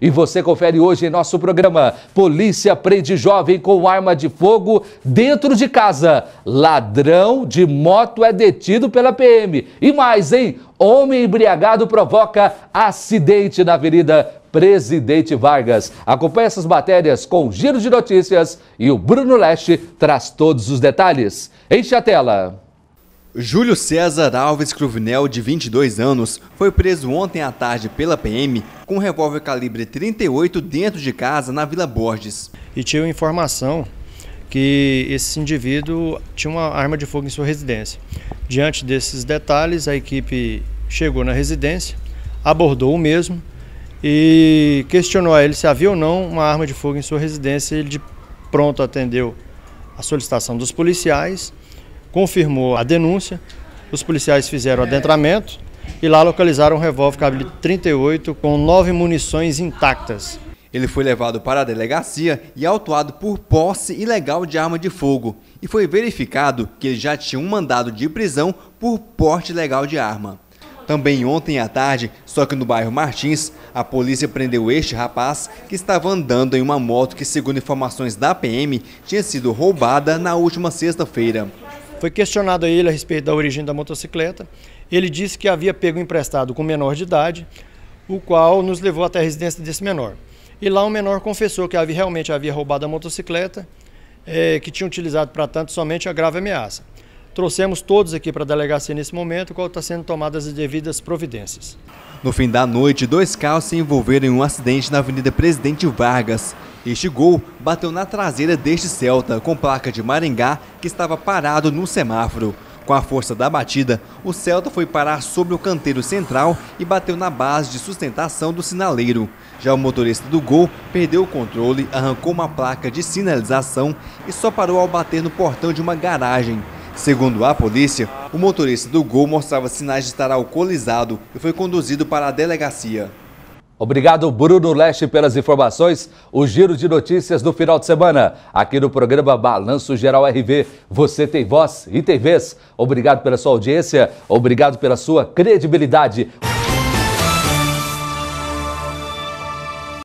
E você confere hoje em nosso programa: Polícia prende jovem com arma de fogo dentro de casa. Ladrão de moto é detido pela PM. E mais, hein? Homem embriagado provoca acidente na Avenida Presidente Vargas. Acompanhe essas matérias com o Giro de Notícias e o Bruno Leste traz todos os detalhes. Enche a tela. Júlio César Alves Cruvinel, de 22 anos, foi preso ontem à tarde pela PM com um revólver calibre 38 dentro de casa na Vila Borges. E tinha informação que esse indivíduo tinha uma arma de fogo em sua residência. Diante desses detalhes, a equipe chegou na residência, abordou o mesmo e questionou a ele se havia ou não uma arma de fogo em sua residência. Ele de pronto atendeu a solicitação dos policiais confirmou a denúncia, os policiais fizeram é. adentramento e lá localizaram um revólver calibre 38 com nove munições intactas. Ele foi levado para a delegacia e autuado por posse ilegal de arma de fogo. E foi verificado que ele já tinha um mandado de prisão por porte ilegal de arma. Também ontem à tarde, só que no bairro Martins, a polícia prendeu este rapaz que estava andando em uma moto que, segundo informações da PM, tinha sido roubada na última sexta-feira. Foi questionado a ele a respeito da origem da motocicleta. Ele disse que havia pego emprestado com menor de idade, o qual nos levou até a residência desse menor. E lá o menor confessou que havia, realmente havia roubado a motocicleta, é, que tinha utilizado para tanto somente a grave ameaça. Trouxemos todos aqui para a delegacia nesse momento, qual está sendo tomadas as devidas providências. No fim da noite, dois carros se envolveram em um acidente na Avenida Presidente Vargas. Este gol bateu na traseira deste Celta, com placa de Maringá, que estava parado no semáforo. Com a força da batida, o Celta foi parar sobre o canteiro central e bateu na base de sustentação do sinaleiro. Já o motorista do gol perdeu o controle, arrancou uma placa de sinalização e só parou ao bater no portão de uma garagem. Segundo a polícia, o motorista do gol mostrava sinais de estar alcoolizado e foi conduzido para a delegacia. Obrigado, Bruno Leste, pelas informações. O giro de notícias do final de semana, aqui no programa Balanço Geral RV. Você tem voz e tem vez. Obrigado pela sua audiência, obrigado pela sua credibilidade.